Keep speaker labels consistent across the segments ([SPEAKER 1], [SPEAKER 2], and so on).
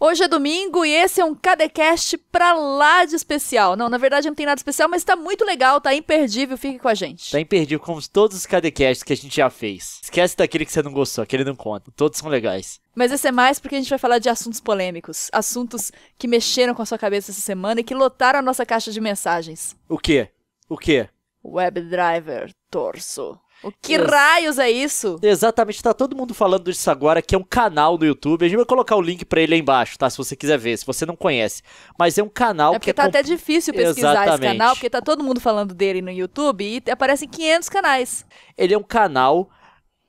[SPEAKER 1] Hoje é domingo e esse é um KDCast pra lá de especial. Não, na verdade não tem nada especial, mas tá muito legal, tá imperdível, fique com a gente.
[SPEAKER 2] Tá imperdível como todos os KDCasts que a gente já fez. Esquece daquele que você não gostou, aquele não conta. Todos são legais.
[SPEAKER 1] Mas esse é mais porque a gente vai falar de assuntos polêmicos, assuntos que mexeram com a sua cabeça essa semana e que lotaram a nossa caixa de mensagens.
[SPEAKER 2] O quê? O quê?
[SPEAKER 1] Webdriver torso. O que Ex raios é
[SPEAKER 2] isso? Exatamente, tá todo mundo falando disso agora, que é um canal no YouTube. A gente vai colocar o link para ele aí embaixo, tá? Se você quiser ver, se você não conhece. Mas é um canal é porque que é tá até difícil pesquisar Exatamente. esse canal,
[SPEAKER 1] porque tá todo mundo falando dele no YouTube e aparecem 500 canais.
[SPEAKER 2] Ele é um canal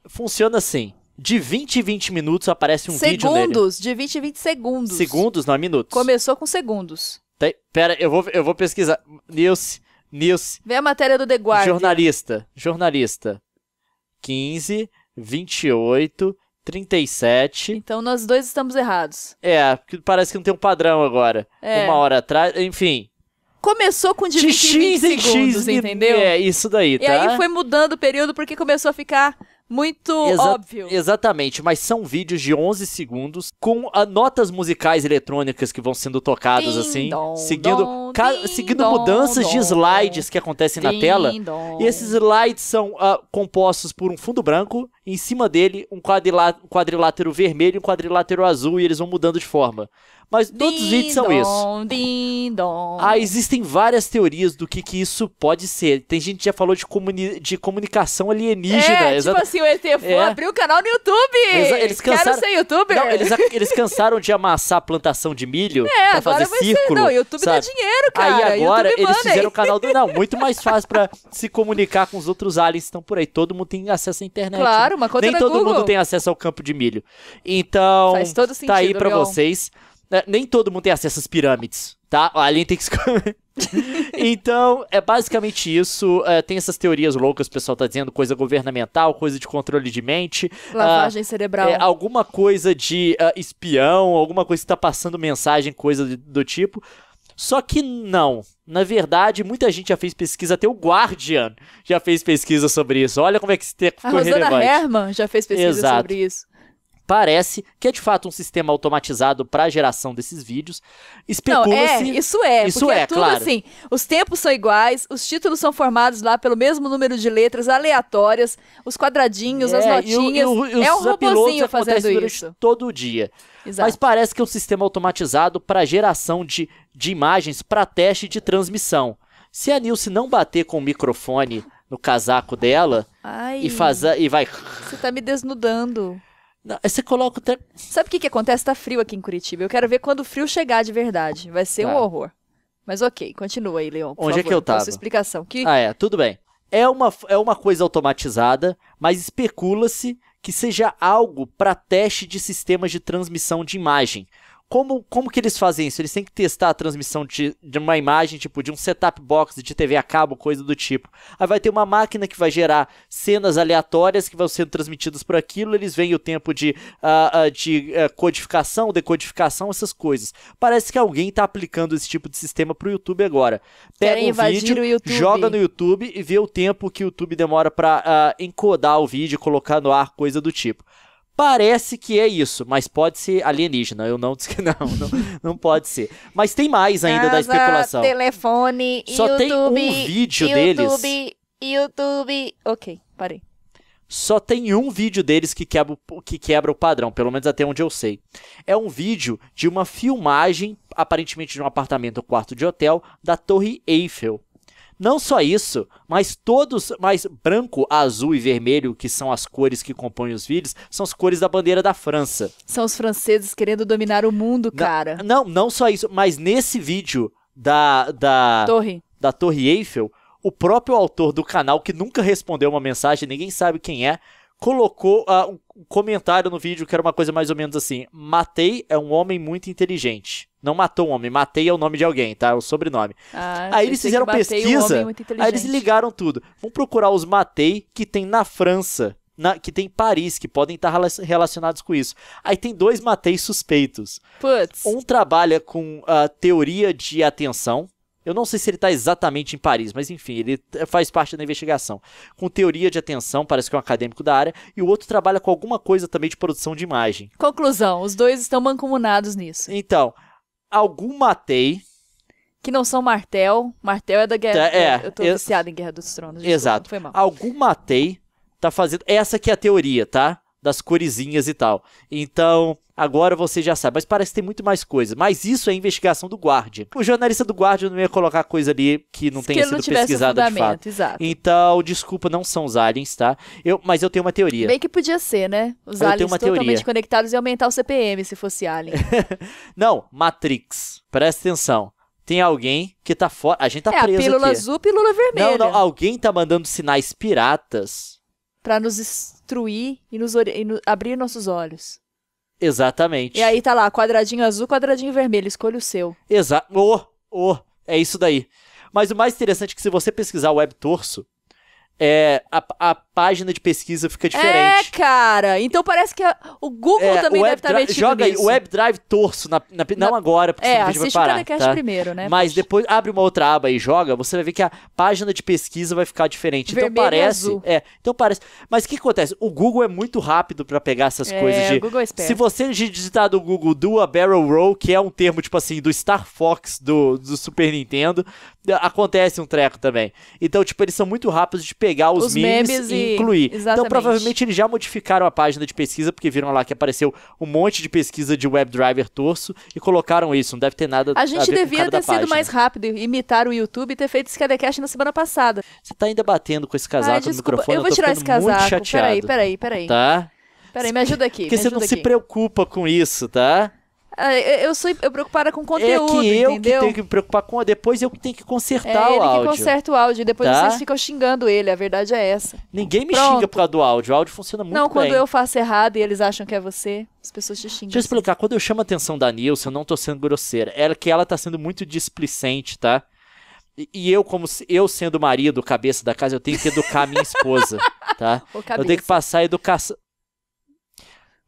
[SPEAKER 2] funciona assim. De 20 em 20 minutos aparece um segundos, vídeo Segundos,
[SPEAKER 1] de 20 em 20 segundos.
[SPEAKER 2] Segundos, não é minutos.
[SPEAKER 1] Começou com segundos.
[SPEAKER 2] Tem, tá pera, eu vou, eu vou pesquisar. Nilce, Nilce. Vê
[SPEAKER 1] a matéria do The Guardian.
[SPEAKER 2] Jornalista, jornalista. 15, 28, 37.
[SPEAKER 1] Então nós dois estamos errados.
[SPEAKER 2] É, porque parece que não tem um padrão agora. É. Uma hora atrás, enfim.
[SPEAKER 1] Começou com de 20 em 20 segundos, entendeu? É, isso
[SPEAKER 2] daí, tá? E aí tá? foi
[SPEAKER 1] mudando o período porque começou a ficar muito Exa óbvio.
[SPEAKER 2] Exatamente, mas são vídeos de 11 segundos com a, ah, notas musicais eletrônicas que vão sendo tocadas assim, seguindo, seguindo mudanças de slides que acontecem na tela. E esses slides são uh, compostos por um fundo branco, em cima dele um quadrilátero vermelho e um quadrilátero azul e eles vão mudando de forma. Mas todos os hits são isso.
[SPEAKER 1] Ah, existem
[SPEAKER 2] várias teorias do que, que isso pode ser. Tem gente que já falou de, comuni de comunicação alienígena. É, exato. tipo assim,
[SPEAKER 1] o ET é. abriu o canal no YouTube. eles cansaram... Quero ser youtuber. Não, eles,
[SPEAKER 2] eles cansaram de amassar a plantação de milho é, pra fazer círculo. Ser... Não, YouTube sabe? dá
[SPEAKER 1] dinheiro, cara. Aí agora YouTube eles fizeram o canal
[SPEAKER 2] do... Não, muito mais fácil pra se comunicar com os outros aliens que estão por aí. Todo mundo tem acesso à internet. Né? Claro, uma conta Nem todo Google. mundo tem acesso ao campo de milho. Então, Faz todo sentido, tá aí pra vocês. Né, nem todo mundo tem acesso às pirâmides, tá? A alien tem que esconder. então, é basicamente isso. É, tem essas teorias loucas, o pessoal tá dizendo, coisa governamental, coisa de controle de mente. Lavagem uh, cerebral. É, alguma coisa de uh, espião, alguma coisa que tá passando mensagem, coisa do, do tipo. Só que não. Na verdade, muita gente já fez pesquisa, até o Guardian já fez pesquisa sobre isso. Olha como é que se tem, A Rosana relevante.
[SPEAKER 1] Herman já fez pesquisa Exato. sobre
[SPEAKER 2] isso. Parece que é de fato um sistema automatizado para a geração desses vídeos. Especula-se. É, isso é, isso é, é tudo claro. assim.
[SPEAKER 1] Os tempos são iguais, os títulos são formados lá pelo mesmo número de letras aleatórias, os quadradinhos, é, as notinhas. E o, e o, é um robozinho fazendo isso.
[SPEAKER 2] Todo dia. Exato. Mas parece que é um sistema automatizado para geração de, de imagens para teste de transmissão. Se a Nilce não bater com o microfone no casaco dela Ai, e fazer e vai
[SPEAKER 1] Você tá me desnudando. Não, você coloca o tempo. Sabe o que, que acontece? Tá frio aqui em Curitiba. Eu quero ver quando o frio chegar de verdade. Vai ser tá. um horror. Mas ok, continua aí, Leon. Onde favor, é que eu tava? Sua explicação. Que... Ah, é,
[SPEAKER 2] tudo bem. É uma, é uma coisa automatizada, mas especula-se que seja algo para teste de sistemas de transmissão de imagem. Como, como que eles fazem isso? Eles têm que testar a transmissão de, de uma imagem, tipo, de um setup box de TV a cabo, coisa do tipo. Aí vai ter uma máquina que vai gerar cenas aleatórias que vão sendo transmitidas por aquilo, eles veem o tempo de, uh, uh, de uh, codificação, decodificação, essas coisas. Parece que alguém está aplicando esse tipo de sistema pro YouTube agora. Pega um vídeo, joga no YouTube e vê o tempo que o YouTube demora para ah, encodar o vídeo, colocar no ar, coisa do tipo. Parece que é isso, mas pode ser alienígena. Eu não disse que não, não, não pode ser. Mas tem mais ainda Casa, da especulação.
[SPEAKER 1] telefone, Só YouTube, tem um vídeo YouTube, deles. YouTube, Ok, parei.
[SPEAKER 2] Só tem um vídeo deles que quebra, que quebra o padrão, pelo menos até onde eu sei. É um vídeo de uma filmagem, aparentemente de um apartamento ou quarto de hotel, da Torre Eiffel. Não só isso, mas todos, mas branco, azul e vermelho, que são as cores que compõem os vídeos, são as cores da bandeira da França.
[SPEAKER 1] São os franceses querendo dominar o mundo,
[SPEAKER 2] cara. não, não, não só isso, mas nesse vídeo da da Torre, da Torre Eiffel, o próprio autor do canal que nunca respondeu uma mensagem, ninguém sabe quem é, colocou uh, um comentário no vídeo que era uma coisa mais ou menos assim: Matei é um homem muito inteligente. Não matou um homem, matei é o nome de alguém, tá? É o sobrenome.
[SPEAKER 1] Ah, aí eles fizeram pesquisa, um aí eles
[SPEAKER 2] ligaram tudo. Vamos procurar os Matei que tem na França. Na, que tem em Paris, que podem estar relacionados com isso. Aí tem dois Matei suspeitos. Um trabalha com a uh, teoria de atenção, eu não sei se ele está exatamente em Paris, mas enfim, ele faz parte da investigação. Com teoria de atenção, parece que é um acadêmico da área, e o outro trabalha com alguma coisa também de produção de imagem.
[SPEAKER 1] Conclusão: os dois estão mancomunados nisso.
[SPEAKER 2] Então, algum matei.
[SPEAKER 1] Que não são Martel. Martel é da Guerra. Tá, é, eu tô viciado em Guerra dos Tronos.
[SPEAKER 2] Exato. Foi mal. Algum matei tá fazendo. Essa que é a teoria, tá? Das corizinhas e tal. Então, agora você já sabe. Mas parece que tem muito mais coisa. Mas isso é investigação do Guardian. O jornalista do Guardian não ia colocar coisa ali que não Se tenha que sido pesquisada de fato. Exato. Então, desculpa, não são os aliens, tá? Eu, mas eu tenho uma teoria. Bem
[SPEAKER 1] que podia ser, né? Os eu aliens totalmente teoria. conectados e aumentar o CPM se fosse alien.
[SPEAKER 2] não, Matrix. Presta atenção tem alguém que tá fora. A gente tá é, preso. A pílula aqui. azul,
[SPEAKER 1] pílula vermelha. Não, não,
[SPEAKER 2] alguém tá mandando sinais piratas.
[SPEAKER 1] para nos instruir e nos ori... e no... abrir nossos olhos.
[SPEAKER 2] Exatamente. E aí
[SPEAKER 1] tá lá, quadradinho azul, quadradinho vermelho, escolha o seu.
[SPEAKER 2] Exato. Oh, oh, é isso daí. Mas o mais interessante é que se você pesquisar o web torso, é, a, a, página de pesquisa fica é, diferente.
[SPEAKER 1] É, cara. Então parece que a, o Google é, também o deve estar tá metido Joga nisso. aí, Web
[SPEAKER 2] Drive torço. Na, na, na, não agora, porque é, você vai parar. É, tá? primeiro, né? Mas depois abre uma outra aba e joga, você vai ver que a página de pesquisa vai ficar diferente. Então Vermelho então parece... Azul. É, então parece... Mas o que acontece? O Google é muito rápido para pegar essas é, coisas de... O Google é Se você digitar no Google do a Barrel Roll, que é um termo, tipo assim, do Star Fox do, do Super Nintendo, acontece um treco também. Então, tipo, eles são muito rápidos de pegar pegar os, os memes, memes, e incluir. Então, Exatamente. Então, provavelmente, eles já modificaram a página de pesquisa, porque viram lá que apareceu um monte de pesquisa de WebDriver torso e colocaram isso. Não deve ter nada a gente a devia ter sido mais
[SPEAKER 1] rápido, imitar o YouTube e ter feito esse Scadecast na semana passada.
[SPEAKER 2] Você tá ainda batendo com esse casaco Ai, no microfone? Eu vou eu tirar esse casaco. Peraí, peraí, peraí. Tá?
[SPEAKER 1] Peraí, me ajuda aqui. Porque você não aqui. se
[SPEAKER 2] preocupa com isso, tá?
[SPEAKER 1] Ah, eu sou eu preocupada com conteúdo, É que eu entendeu? que tenho que
[SPEAKER 2] me preocupar com... Depois eu que tenho que consertar é o áudio. ele que conserta
[SPEAKER 1] o áudio. Depois tá? vocês ficam xingando ele. A verdade é essa.
[SPEAKER 2] Ninguém me Pronto. xinga por causa do áudio. O áudio funciona muito não, bem. Não, quando eu
[SPEAKER 1] faço errado e eles acham que é você, as pessoas te xingam. Deixa eu assim.
[SPEAKER 2] explicar. Quando eu chamo a atenção da Nilce, eu não tô sendo grosseira. É que ela tá sendo muito displicente, tá? E eu, como eu sendo marido, cabeça da casa, eu tenho que educar a minha esposa, tá? Eu tenho que passar educação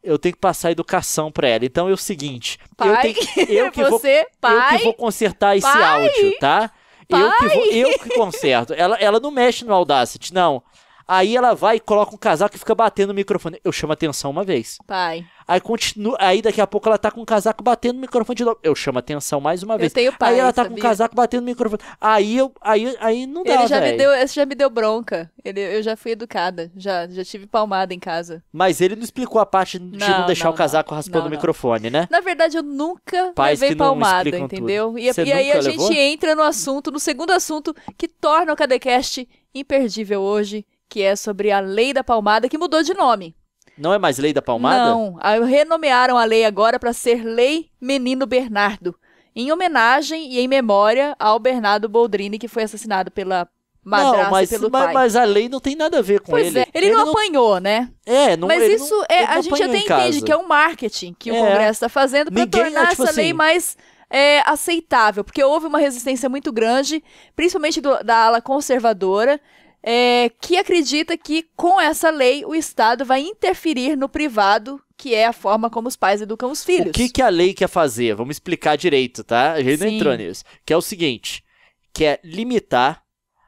[SPEAKER 2] eu tenho que passar educação para ela. Então é o seguinte, pai, eu tenho que, eu que você, vou, pai, eu que vou consertar esse pai, áudio, tá?
[SPEAKER 1] Pai. Eu que vou, eu que
[SPEAKER 2] conserto. Ela, ela não mexe no Audacity, não. Aí ela vai e coloca um casaco e fica batendo no microfone. Eu chamo atenção uma vez. Pai. Aí continua, aí daqui a pouco ela tá com o casaco batendo no microfone de novo. Eu chamo atenção mais uma vez. Eu tenho pai, aí ela tá sabia? com o casaco batendo no microfone. Aí eu, aí, aí não dá, Ele já me deu,
[SPEAKER 1] já me deu bronca. Ele, eu já fui educada, já, já tive palmada em casa.
[SPEAKER 2] Mas ele não explicou a parte de não, não deixar não, o casaco raspando o microfone, né?
[SPEAKER 1] Na verdade, eu nunca Pais levei palmada, entendeu? Tudo. E, Você e aí a levou? gente entra no assunto, no segundo assunto que torna o Cadecast imperdível hoje, que é sobre a Lei da Palmada, que mudou de nome.
[SPEAKER 2] Não é mais Lei da Palmada? Não,
[SPEAKER 1] renomearam a lei agora para ser Lei Menino Bernardo, em homenagem e em memória ao Bernardo Boldrini, que foi assassinado pela madrasta não, mas, pelo mas, pai. Mas
[SPEAKER 2] a lei não tem nada a ver com pois ele. É. Ele, ele não, não,
[SPEAKER 1] apanhou, né? É, não Mas isso é, não, é, a gente até entende que é um marketing que é. o Congresso está fazendo para tornar é, tipo essa assim... lei mais é, aceitável, porque houve uma resistência muito grande, principalmente do, da ala conservadora, é, que acredita que com essa lei o Estado vai interferir no privado, que é a forma como os pais educam os filhos. O
[SPEAKER 2] que, que a lei quer fazer? Vamos explicar direito, tá? A gente Sim. não entrou nisso. Que é o seguinte: que é limitar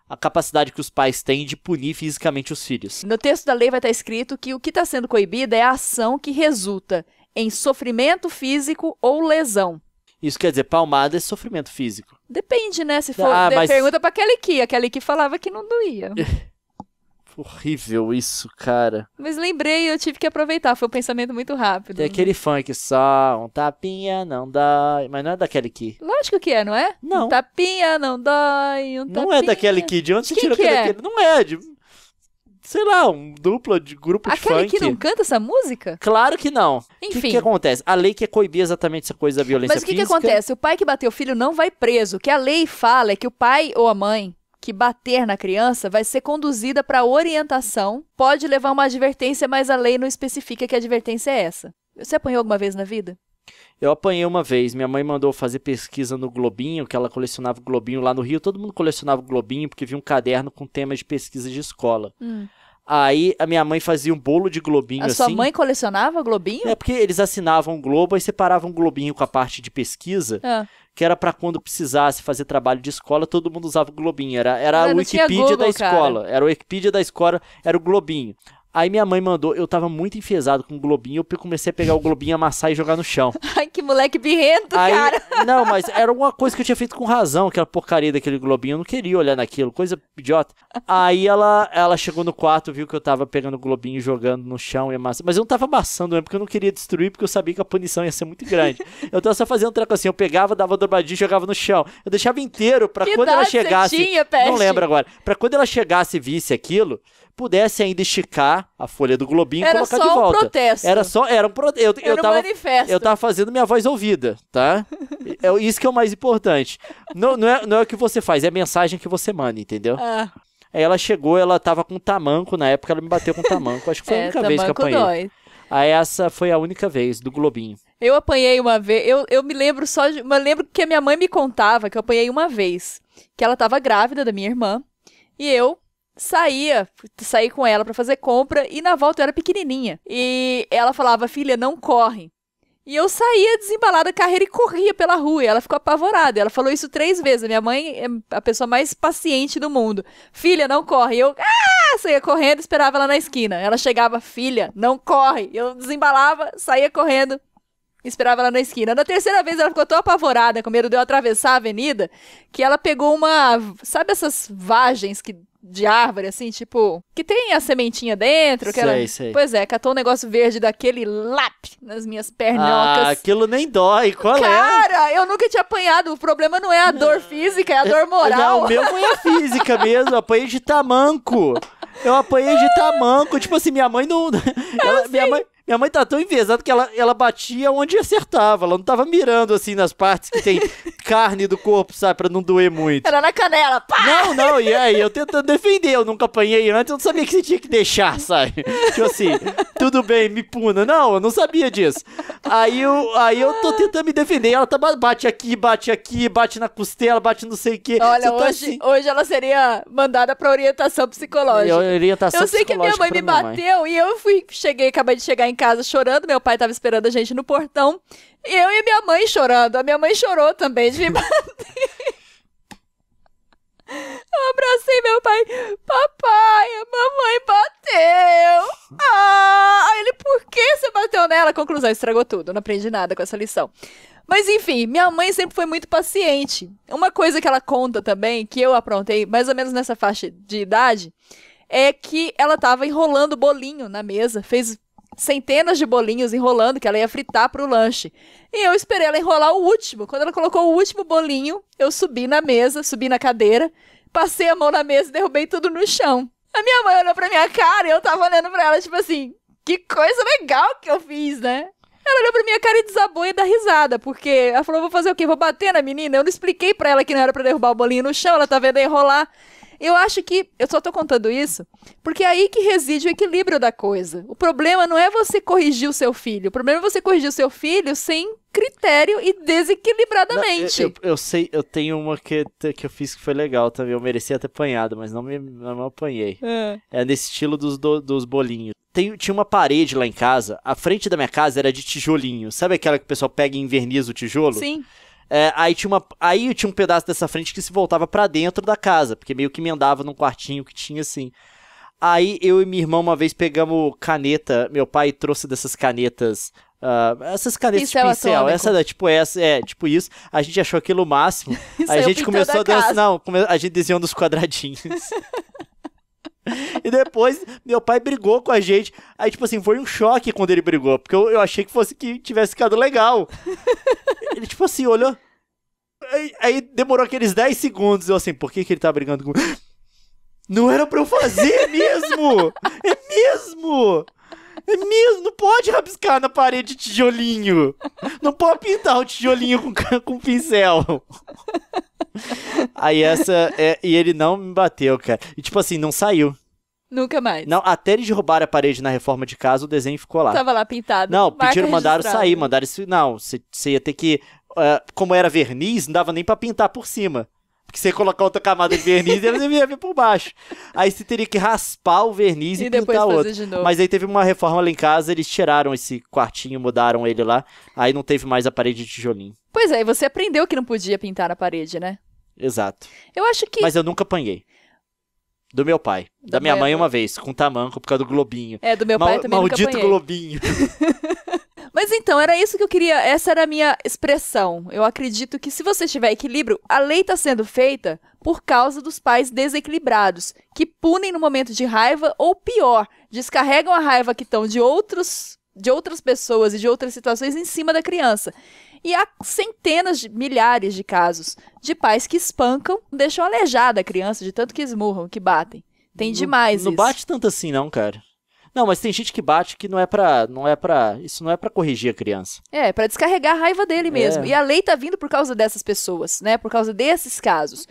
[SPEAKER 2] a capacidade que os pais têm de punir fisicamente os filhos.
[SPEAKER 1] No texto da lei vai estar escrito que o que está sendo coibido é a ação que resulta em sofrimento físico ou lesão.
[SPEAKER 2] Isso quer dizer, palmada é sofrimento físico.
[SPEAKER 1] Depende, né? Se ah, for. Ah, mas... Pergunta pra Kelly Ki. A Kelly Ki falava que não doía.
[SPEAKER 2] Horrível isso, cara.
[SPEAKER 1] Mas lembrei, eu tive que aproveitar. Foi um pensamento muito rápido. Tem aquele
[SPEAKER 2] funk só, um tapinha não dói. Mas não é daquele Kelly
[SPEAKER 1] Lógico que é, não é? Não. Um tapinha não dói. Um não é tapinha. é daquele que De onde você tirou aquele que é?
[SPEAKER 2] Não é, de sei lá, um dupla de grupo Aquele de funk. Aquele que não canta
[SPEAKER 1] essa música?
[SPEAKER 2] Claro que não. Enfim. O que, que, acontece? A lei quer coibir exatamente essa coisa da violência Mas o que, que acontece?
[SPEAKER 1] O pai que bateu o filho não vai preso. O que a lei fala é que o pai ou a mãe que bater na criança vai ser conduzida para orientação, pode levar uma advertência, mas a lei não especifica que advertência é essa. Você apanhou alguma vez na vida?
[SPEAKER 2] Eu apanhei uma vez, minha mãe mandou fazer pesquisa no Globinho, que ela colecionava Globinho lá no Rio, todo mundo colecionava Globinho porque vinha um caderno com temas de pesquisa de escola. Hum. Aí a minha mãe fazia um bolo de globinho a assim. A sua mãe
[SPEAKER 1] colecionava globinho? É
[SPEAKER 2] porque eles assinavam o globo e separavam o globinho com a parte de pesquisa, ah. que era para quando precisasse fazer trabalho de escola, todo mundo usava o globinho. Era, era a Wikipedia Google, da escola. Cara. Era o Wikipedia da escola, era o globinho. Aí minha mãe mandou, eu tava muito enfesado com o globinho, eu comecei a pegar o globinho, amassar e jogar no chão.
[SPEAKER 1] Ai, que moleque birrento,
[SPEAKER 2] Aí, cara. Não, mas era uma coisa que eu tinha feito com razão, aquela porcaria daquele globinho, eu não queria olhar naquilo, coisa idiota. Aí ela, ela chegou no quarto, viu que eu tava pegando o globinho, jogando no chão e amassando. Mas eu não tava amassando mesmo, porque eu não queria destruir, porque eu sabia que a punição ia ser muito grande. Eu tava só fazendo um treco assim, eu pegava, dava dobradinha e jogava no chão. Eu deixava inteiro pra que quando ela chegasse. Tinha, peste? não lembro agora. Pra quando ela chegasse e visse aquilo, pudesse ainda esticar a folha do Globinho era e colocar de volta. Era só um protesto. Era só, era um protesto. Eu, era eu tava, um manifesto. Eu tava fazendo minha voz ouvida, tá? é isso que é o mais importante. Não, não, é, não é o que você faz, é a mensagem que você manda, entendeu? Ah. Aí ela chegou, ela tava com tamanco, na época ela me bateu com tamanco. Acho que foi é, a única vez que eu apanhei. Dói. Aí essa foi a única vez do Globinho.
[SPEAKER 1] Eu apanhei uma vez, eu, eu me lembro só de, eu lembro que a minha mãe me contava que eu apanhei uma vez, que ela tava grávida da minha irmã, e eu saía, saí com ela para fazer compra e na volta eu era pequenininha. E ela falava: "Filha, não corre". E eu saía desembalada a carreira e corria pela rua. E ela ficou apavorada. Ela falou isso três vezes. minha mãe é a pessoa mais paciente do mundo. Filha, não corre. E eu ah! saía correndo esperava ela na esquina. Ela chegava, filha, não corre. Eu desembalava, saía correndo, esperava ela na esquina. Na terceira vez ela ficou tão apavorada, com medo de eu atravessar a avenida, que ela pegou uma. Sabe essas vagens que de árvore, assim, tipo, que tem a sementinha dentro. Que sei, ela... sei. Pois é, catou um negócio verde daquele lap nas minhas pernocas. Ah,
[SPEAKER 2] aquilo nem dói, qual Cara, é?
[SPEAKER 1] Cara, eu nunca tinha apanhado, o problema não é a dor ah. física, é a dor é, moral. Não, o meu foi a é física
[SPEAKER 2] mesmo, apanhei de tamanco. Eu apanhei de tamanco, tipo assim, minha mãe não... Ela, é assim. minha mãe minha mãe tá tão enviesada que ela, ela batia onde acertava. Ela não tava mirando assim nas partes que tem carne do corpo, sabe? Pra não doer muito.
[SPEAKER 1] Era na canela,
[SPEAKER 2] pá! Não, não, e aí eu tentando defender. Eu nunca apanhei antes, eu não sabia que você tinha que deixar, sabe? Tipo assim, tudo bem, me puna. Não, eu não sabia disso. Aí eu, aí eu tô tentando me defender. Ela tá, bate aqui, bate aqui, bate na costela, bate não sei o quê. Olha, tá hoje, assim...
[SPEAKER 1] hoje ela seria mandada pra orientação psicológica. Eu, orientação eu sei que minha mãe me bateu mãe. e eu fui, cheguei, acabei de chegar em em casa chorando, meu pai tava esperando a gente no portão, e eu e minha mãe chorando. A minha mãe chorou também de me bater. Eu abracei meu pai. Papai, a mamãe bateu. Ah, ele, por que você bateu nela? Conclusão, estragou tudo. Não aprendi nada com essa lição. Mas enfim, minha mãe sempre foi muito paciente. Uma coisa que ela conta também, que eu aprontei mais ou menos nessa faixa de idade, é que ela tava enrolando bolinho na mesa, fez centenas de bolinhos enrolando que ela ia fritar pro lanche. E eu esperei ela enrolar o último. Quando ela colocou o último bolinho, eu subi na mesa, subi na cadeira, passei a mão na mesa e derrubei tudo no chão. A minha mãe olhou pra minha cara e eu tava olhando pra ela, tipo assim, que coisa legal que eu fiz, né? Ela olhou pra minha cara e desabou e dá risada, porque ela falou: vou fazer o quê? Vou bater na menina? Eu não expliquei pra ela que não era pra derrubar o bolinho no chão, ela tá vendo enrolar. Eu acho que eu só estou contando isso porque é aí que reside o equilíbrio da coisa. O problema não é você corrigir o seu filho, o problema é você corrigir o seu filho sem critério e desequilibradamente. Não, eu,
[SPEAKER 2] eu, eu, sei, eu tenho uma que, que eu fiz que foi legal também. Eu merecia ter apanhado, mas não me, não me apanhei. É. é nesse estilo dos, do, dos bolinhos. Tem, tinha uma parede lá em casa, a frente da minha casa era de tijolinho. Sabe aquela que o pessoal pega e inverniza o tijolo? Sim. É, aí, tinha uma, aí tinha um pedaço dessa frente que se voltava para dentro da casa, porque meio que emendava num quartinho que tinha assim. Aí eu e minha irmã uma vez pegamos caneta, meu pai trouxe dessas canetas Uh, essas canetas pincel de pincel, atômico. essa da tipo essa, é, tipo isso, a gente achou aquilo o máximo. a gente começou a desenhar, não, a gente desenhou nos quadradinhos. E depois, meu pai brigou com a gente. Aí, tipo assim, foi um choque quando ele brigou, porque eu, eu achei que fosse que tivesse ficado legal. Ele, tipo assim, olhou. Aí, aí demorou aqueles 10 segundos. Eu, assim, por que, que ele tá brigando com Não era pra eu fazer é mesmo! É mesmo! É mesmo, não pode rabiscar na parede tijolinho. Não pode pintar o tijolinho com, com pincel. Aí essa. É, e ele não me bateu, cara. E tipo assim, não saiu. Nunca mais. Não, até eles derrubaram a parede na reforma de casa, o desenho ficou lá. Tava
[SPEAKER 1] lá pintado. Não, pediram, mandaram sair, mandaram
[SPEAKER 2] isso. Não, você ia ter que. Uh, como era verniz, não dava nem para pintar por cima. Porque você você colocar outra camada de verniz, ele ia vir por baixo. Aí você teria que raspar o verniz e, e pintar outro. Mas aí teve uma reforma lá em casa, eles tiraram esse quartinho, mudaram ele lá. Aí não teve mais a parede de tijolinho. Pois
[SPEAKER 1] é, e você aprendeu que não podia pintar a parede, né? Exato. Eu acho que. Mas eu
[SPEAKER 2] nunca apanhei. Do meu pai. Da, da minha mãe, mãe uma vez, com tamanco, por causa do globinho. É,
[SPEAKER 1] do meu pai Mal, também Maldito nunca globinho. Mas então, era isso que eu queria, essa era a minha expressão. Eu acredito que se você tiver equilíbrio, a lei está sendo feita por causa dos pais desequilibrados, que punem no momento de raiva ou pior, descarregam a raiva que estão de outros de outras pessoas e de outras situações em cima da criança. E há centenas de milhares de casos de pais que espancam, deixam aleijada a criança de tanto que esmurram, que batem. Tem demais isso. Não bate
[SPEAKER 2] tanto assim não, cara. Não, mas tem gente que bate que não é pra. Não é pra isso não é para corrigir a criança.
[SPEAKER 1] É, para descarregar a raiva dele é. mesmo. É. E a lei tá vindo por causa dessas pessoas, né? Por causa desses casos.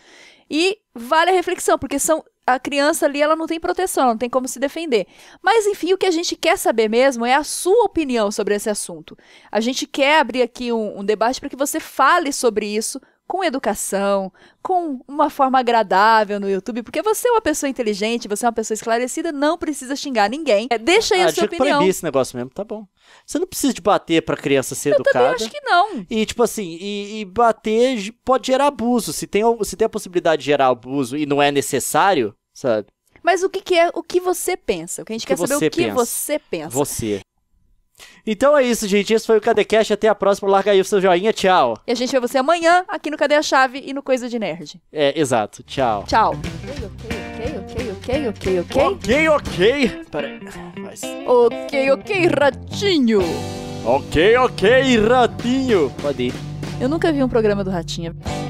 [SPEAKER 1] E vale a reflexão, porque são a criança ali ela não tem proteção, não tem como se defender. Mas enfim, o que a gente quer saber mesmo é a sua opinião sobre esse assunto. A gente quer abrir aqui um, um debate para que você fale sobre isso com educação, com uma forma agradável no YouTube, porque você é uma pessoa inteligente, você é uma pessoa esclarecida, não precisa xingar ninguém. É, deixa aí ah, a sua opinião. Proibir esse
[SPEAKER 2] negócio mesmo, tá bom. Você não precisa de bater pra criança ser eu educada. Eu acho que não. E, tipo assim, e, e, bater pode gerar abuso. Se tem, se tem a possibilidade de gerar abuso e não é necessário, sabe?
[SPEAKER 1] Mas o que, que é o que você pensa? O que a gente que quer saber é o que pensa. você pensa. Você.
[SPEAKER 2] Então é isso, gente. Esse foi o Cadê Cash. Até a próxima. Larga aí o seu joinha. Tchau.
[SPEAKER 1] E a gente vê você amanhã aqui no Cadê a Chave e no Coisa de Nerd.
[SPEAKER 2] É, exato. Tchau.
[SPEAKER 1] Tchau. Ok, ok, ok,
[SPEAKER 2] ok. Ok, ok. Peraí.
[SPEAKER 1] Mas... Ok, ok, ratinho.
[SPEAKER 2] Ok, ok, ratinho. Pode ir. Eu nunca vi um programa do Ratinho.